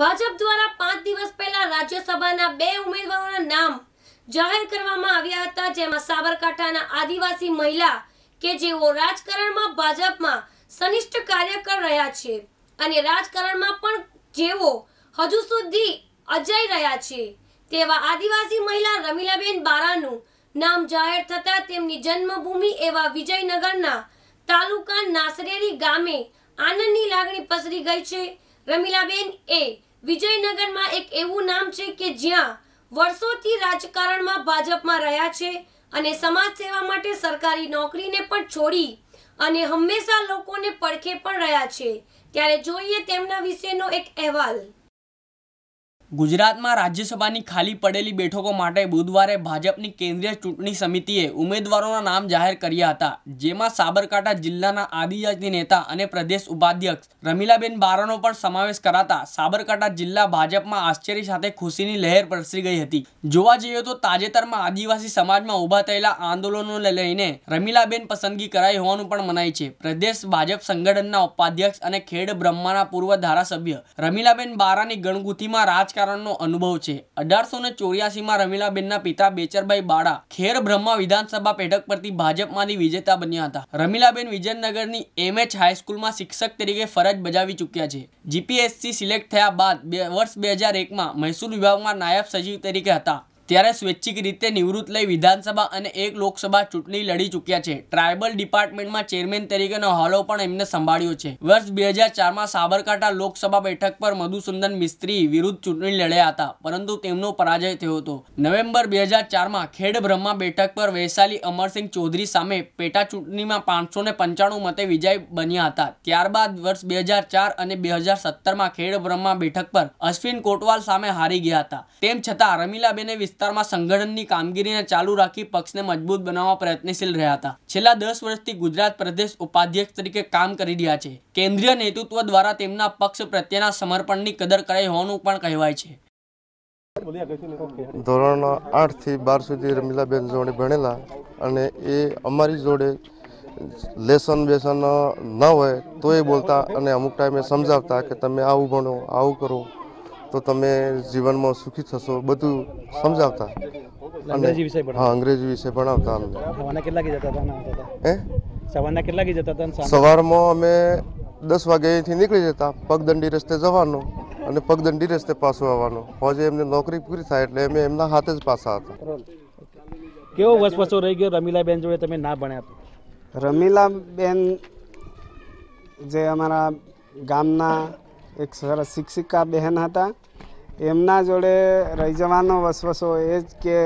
ભાજપ દ્વારા પાંચ દિવસ પહેલા રાજ્યસભાના બે ઉમેદવારોના નામ જાહેર કરવામાં આવ્યા હતા જેમાં સાબરકાંઠાના આદિવાસી મહિલા કે જેઓ રાજકારણમાં ભાજપમાં સનિષ્ઠ કાર્ય કરી રહ્યા છે અને રાજકારણમાં પણ જેઓ હજુ સુધી અજય રહ્યા છે તેવા આદિવાસી મહિલા રમીલાબેન બારાનું નામ જાહેર થતાં તેમની જન્મભૂમિ એવા વિજયનગરના તાલુકા નાસરેરી ગામે આનંદની લાગણી પસરી ગઈ છે રમીલાબેન એ વિજયનગરમાં એક એવું નામ છે કે જ્યાં વર્ષોથી રાજકારણમાં ભાજપમાં રહ્યા છે અને સમાજ સેવા માટે સરકારી નોકરીને પણ છોડી અને હંમેશા લોકોને પડખે પણ રહ્યા છે ત્યારે જોઈએ તેમના વિશેનો એક અહેવાલ ગુજરાતમાં રાજ્યસભાની ખાલી પડેલી બેઠકો માટે બુધવારે ભાજપની કેન્દ્રીય ચૂંટણી સમિતિએ ઉમેદવારોના નામ જાહેર કર્યા હતા જેમાં સાબરકાંઠા જિલ્લાના આદિજાતિ નેતા અને પ્રદેશ ઉપાધ્યક્ષ રમીલાબેન બારાનો પણ સમાવેશ કરાતા સાબરકાંઠા જિલ્લા ભાજપમાં આશ્ચર્ય સાથે ખુશીની લહેર પ્રસરી ગઈ હતી જોવા જઈએ તો તાજેતરમાં આદિવાસી સમાજમાં ઊભા થયેલા આંદોલનોને લઈને રમીલાબેન પસંદગી કરાઈ હોવાનું પણ મનાય છે પ્રદેશ ભાજપ સંગઠનના ઉપાધ્યક્ષ અને ખેડ બ્રહ્માના પૂર્વ ધારાસભ્ય રમીલાબેન બારાની ગણગુથીમાં રાજકારણ રાજકારણનો અનુભવ છે અઢારસો ને ચોર્યાસીમાં રમીલાબેનના પિતા બેચરભાઈ બાળા ખેર બ્રહ્મા વિધાનસભા બેઠક પરથી ભાજપમાંથી વિજેતા બન્યા હતા રમીલાબેન વિજયનગરની એમએચ હાઈસ્કૂલમાં શિક્ષક તરીકે ફરજ બજાવી ચૂક્યા છે જીપીએસસી સિલેક્ટ થયા બાદ બે વર્ષ બે હજાર એકમાં મહેસૂલ વિભાગમાં નાયબ સચિવ તરીકે હતા ત્યારે સ્વૈચ્છિક રીતે નિવૃત્ત લઈ વિધાનસભા અને એક લોકસભા ચૂંટણી લડી ચૂક્યા છે ટ્રાયબલ ડિપાર્ટમેન્ટમાં ચેરમેન તરીકેનો હોલો પણ એમને સંભાળ્યો છે વર્ષ બે હજાર ચારમાં સાબરકાંઠા લોકસભા બેઠક પર મધુસંદન મિસ્ત્રી વિરુદ્ધ ચૂંટણી લડ્યા હતા પરંતુ તેમનો પરાજય થયો હતો નવેમ્બર બે હજાર ચારમાં ખેડ બ્રહ્મા બેઠક પર વૈશાલી અમરસિંહ ચૌધરી સામે પેટા ચૂંટણીમાં પાંચસો ને પંચાણું મતે વિજય બન્યા હતા ત્યારબાદ વર્ષ બે હજાર ચાર અને બે હજાર સત્તરમાં ખેડ બ્રહ્મા બેઠક પર અશ્વિન કોટવાલ સામે હારી ગયા હતા તેમ છતાં રમીલાબેને વિસ્તારમાં સંગઠનની કામગીરીને ચાલુ રાખી પક્ષને મજબૂત બનાવવા પ્રયત્નશીલ રહ્યા હતા છેલ્લા દસ વર્ષથી ગુજરાત પ્રદેશ ઉપાધ્યક્ષ તરીકે કામ કરી રહ્યા છે કેન્દ્રીય નેતૃત્વ દ્વારા તેમના પક્ષ પ્રત્યેના સમર્પણની કદર કરાઈ હોવાનું પણ કહેવાય છે ધોરણ આઠથી બાર સુધી રમીલાબેન જોડે ભણેલા અને એ અમારી જોડે લેસન બેસન ન હોય તો એ બોલતા અને અમુક ટાઈમે સમજાવતા કે તમે આવું ભણો આવું કરો તો તમે જીવનમાં સુખી થશો બધું સમજાવતા હા અંગ્રેજી વિશે ભણાવતા અમને હે સવારના કેટલા જતા હતા સવારમાં અમે દસ વાગે અહીંથી નીકળી જતા પગદંડી રસ્તે જવાનું અને પગદંડી રસ્તે પાછું આવવાનું ફોજે એમને નોકરી પૂરી થાય એટલે અમે એમના હાથે જ પાછા હતા કેવો વસવસો રહી ગયો રમીલાબેન જોડે તમે ના ભણ્યા રમીલાબેન જે અમારા ગામના એક સરસ શિક્ષિકા બહેન હતા એમના જોડે રહી જવાનો વસવસો એ જ કે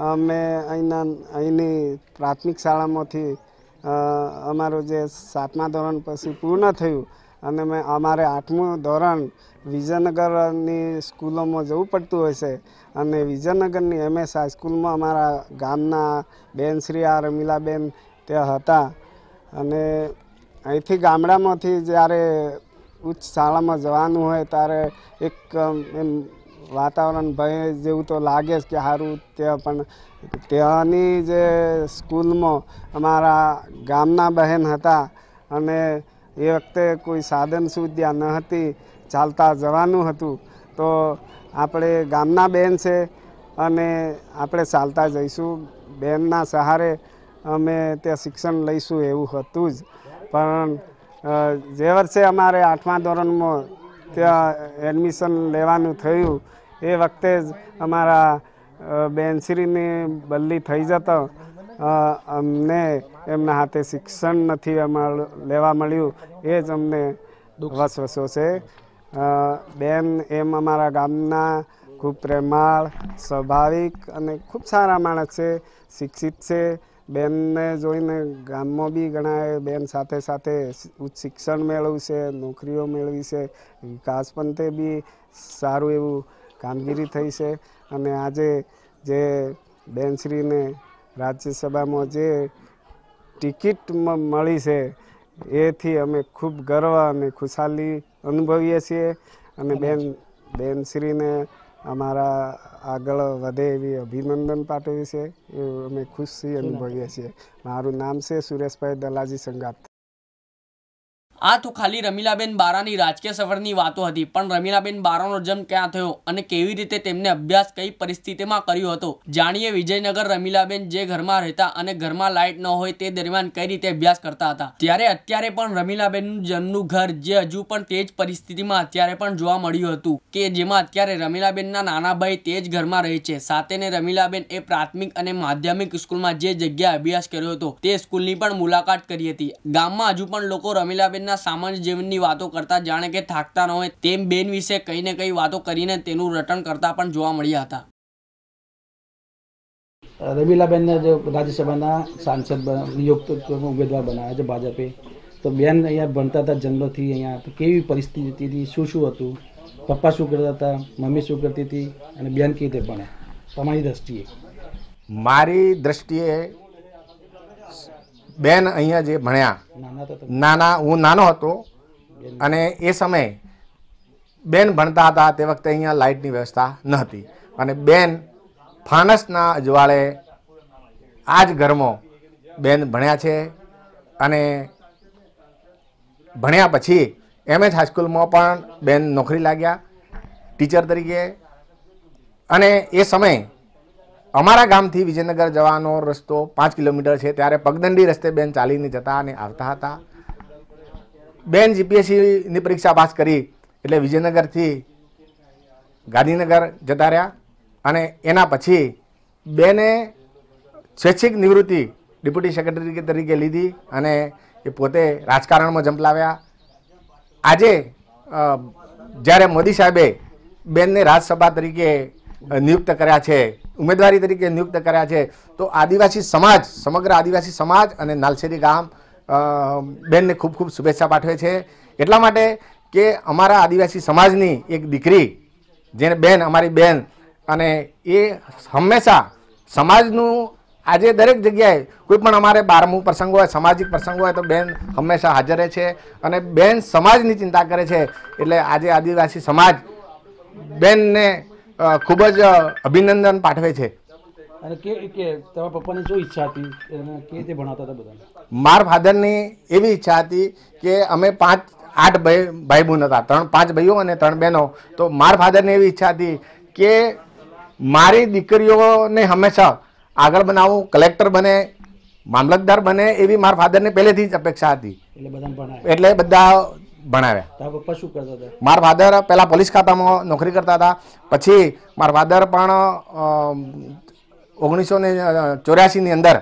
અમે અહીંના અહીંની પ્રાથમિક શાળામાંથી અમારું જે સાતમા ધોરણ પછી પૂર્ણ થયું અને મેં અમારે આઠમું ધોરણ વિજયનગરની સ્કૂલોમાં જવું પડતું હોય છે અને વિજયનગરની એમએસ હાઈસ્કૂલમાં અમારા ગામના બેન શ્રી આ રમીલાબેન ત્યાં હતા અને અહીંથી ગામડામાંથી જ્યારે ઉચ્ચ શાળામાં જવાનું હોય ત્યારે એક એમ વાતાવરણ ભય જેવું તો લાગે જ કે સારું ત્યાં પણ ત્યાંની જે સ્કૂલમાં અમારા ગામના બહેન હતા અને એ વખતે કોઈ સાધન સુવિધા ન હતી ચાલતા જવાનું હતું તો આપણે ગામના બહેન છે અને આપણે ચાલતા જઈશું બહેનના સહારે અમે ત્યાં શિક્ષણ લઈશું એવું હતું જ પણ જે વર્ષે અમારે આઠમા ધોરણમાં ત્યાં એડમિશન લેવાનું થયું એ વખતે જ અમારા બેનશ્રીની બદલી થઈ જતો અમને એમના હાથે શિક્ષણ નથી લેવા મળ્યું એ જ અમને વસવસો છે બેન એમ અમારા ગામના ખૂબ પ્રેમાળ સ્વાભાવિક અને ખૂબ સારા માણસ છે શિક્ષિત છે બેનને જોઈને ગામમાં બી ઘણા બેન સાથે સાથે ઉચ્ચ શિક્ષણ મેળવ્યું છે નોકરીઓ મેળવી છે વિકાસ પંથે બી સારું એવું કામગીરી થઈ છે અને આજે જે બેનશ્રીને રાજ્યસભામાં જે ટિકિટ મળી છે એથી અમે ખૂબ ગર્વ અને ખુશાલી અનુભવીએ છીએ અને બેન બેનશ્રીને અમારા આગળ વધે એવી અભિનંદન પાઠવી છે એ અમે ખુશી અનુભવીએ છીએ મારું નામ છે સુરેશભાઈ દલાજી સંગાત આ તો ખાલી રમીલાબેન બારાની રાજકીય સફરની વાતો હતી પણ રમીલાબેન બારાનો જન્મ ક્યાં થયો અને કેવી રીતે તેમને અભ્યાસ કઈ પરિસ્થિતિમાં કર્યો હતો જાણીએ વિજયનગર રમીલાબેન જે ઘરમાં રહેતા અને ઘરમાં લાઇટ ન હોય તે દરમિયાન કઈ રીતે અભ્યાસ કરતા હતા ત્યારે અત્યારે પણ રમીલાબેનનું જન્મનું ઘર જે હજુ પણ તે જ પરિસ્થિતિમાં અત્યારે પણ જોવા મળ્યું હતું કે જેમાં અત્યારે રમીલાબેનના નાના ભાઈ તે જ ઘરમાં રહે છે સાથેને રમીલાબેન એ પ્રાથમિક અને માધ્યમિક સ્કૂલમાં જે જગ્યાએ અભ્યાસ કર્યો હતો તે સ્કૂલની પણ મુલાકાત કરી હતી ગામમાં હજુ પણ લોકો રમીલાબેનના પોતાના સામાન્ય જીવનની વાતો કરતા જાણે કે થાકતા ન હોય તેમ બેન વિશે કંઈ ને કંઈ વાતો કરીને તેનું રટણ કરતા પણ જોવા મળ્યા હતા રમીલાબેનને જે રાજ્યસભાના સાંસદ નિયુક્ત ઉમેદવાર બનાવ્યા છે ભાજપે તો બેન અહીંયા ભણતા હતા જન્મથી અહીંયા તો કેવી પરિસ્થિતિ હતી શું શું હતું પપ્પા શું કરતા હતા મમ્મી શું કરતી હતી અને બેન કેવી રીતે ભણે તમારી દ્રષ્ટિએ મારી દ્રષ્ટિએ બેન અહીંયા જે ભણ્યા નાના હું નાનો હતો અને એ સમયે બેન ભણતા હતા તે વખતે અહીંયા લાઇટની વ્યવસ્થા ન હતી અને બેન ફાનસના અજવાળે આ જ ઘરમાં બેન ભણ્યા છે અને ભણ્યા પછી એમ એચ હાઈસ્કૂલમાં પણ બેન નોકરી લાગ્યા ટીચર તરીકે અને એ સમયે અમારા ગામથી વિજયનગર જવાનો રસ્તો પાંચ કિલોમીટર છે ત્યારે પગદંડી રસ્તે બેન ચાલીને જતા અને આવતા હતા બેન જીપીએસસીની પરીક્ષા પાસ કરી એટલે વિજયનગરથી ગાંધીનગર જતા રહ્યા અને એના પછી બેને સ્વૈચ્છિક નિવૃત્તિ ડેપ્યુટી સેક્રેટરી તરીકે લીધી અને એ પોતે રાજકારણમાં જંપલાવ્યા આજે જ્યારે મોદી સાહેબે બેનને રાજ્યસભા તરીકે નિયુક્ત કર્યા છે ઉમેદવારી તરીકે નિયુક્ત કર્યા છે તો આદિવાસી સમાજ સમગ્ર આદિવાસી સમાજ અને નાલસેરી ગામ બેનને ખૂબ ખૂબ શુભેચ્છા પાઠવે છે એટલા માટે કે અમારા આદિવાસી સમાજની એક દીકરી જેને બેન અમારી બેન અને એ હંમેશા સમાજનું આજે દરેક જગ્યાએ કોઈ પણ અમારે બારમું પ્રસંગ હોય સામાજિક પ્રસંગ હોય તો બેન હંમેશા હાજર છે અને બેન સમાજની ચિંતા કરે છે એટલે આજે આદિવાસી સમાજ બેનને ખૂબ જ અભિનંદન પાઠવે છે અને કે કે તમારા પપ્પાની શું ઈચ્છા હતી કે રીતે ભણાવતા હતા બધા મારા ફાધરની એવી ઈચ્છા હતી કે અમે પાંચ આઠ ભાઈ ભાઈ બહેન હતા ત્રણ પાંચ ભાઈઓ અને ત્રણ બહેનો તો મારા ફાધરની એવી ઈચ્છા હતી કે મારી દીકરીઓને હંમેશા આગળ બનાવું કલેક્ટર બને મામલતદાર બને એવી મારા ફાધરને પહેલેથી જ અપેક્ષા હતી એટલે બધા ભણાવ્યા માર શું ફાધર પહેલાં પોલીસ ખાતામાં નોકરી કરતા હતા પછી માર ફાધર પણ ઓગણીસો ને અંદર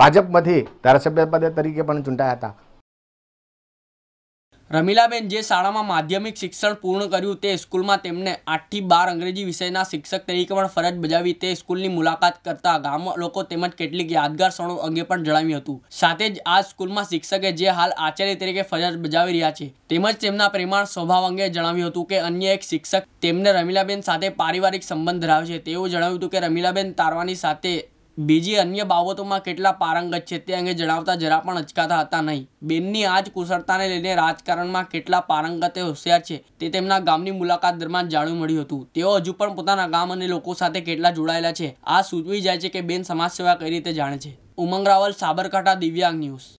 ભાજપમાંથી ધારાસભ્ય પદે તરીકે પણ ચૂંટાયા હતા રમીલાબેન જે શાળામાં માધ્યમિક શિક્ષણ પૂર્ણ કર્યું તે સ્કૂલમાં તેમને આઠથી બાર અંગ્રેજી વિષયના શિક્ષક તરીકે પણ ફરજ બજાવી તે સ્કૂલની મુલાકાત કરતા ગામ લોકો તેમજ કેટલીક યાદગાર ક્ષણો અંગે પણ જણાવ્યું હતું સાથે જ આ સ્કૂલમાં શિક્ષકે જે હાલ આચાર્ય તરીકે ફરજ બજાવી રહ્યા છે તેમજ તેમના પ્રેમાળ સ્વભાવ અંગે જણાવ્યું હતું કે અન્ય એક શિક્ષક તેમને રમીલાબેન સાથે પારિવારિક સંબંધ ધરાવે છે તેવું જણાવ્યું હતું કે રમીલાબેન તારવાની સાથે બીજી અન્ય બાબતોમાં કેટલા પારંગત છે તે અંગે જણાવતા જરા પણ અચકાતા હતા નહીં બેનની આ જ કુશળતાને લઈને રાજકારણમાં કેટલા પારંગતે હોશિયાર છે તે તેમના ગામની મુલાકાત દરમિયાન જાણવું મળ્યું હતું તેઓ હજુ પણ પોતાના ગામ અને લોકો સાથે કેટલા જોડાયેલા છે આ સૂચવી જાય છે કે બેન સમાજ સેવા કઈ રીતે જાણે છે ઉમંગ રાવલ સાબરકાંઠા દિવ્યાંગ ન્યૂઝ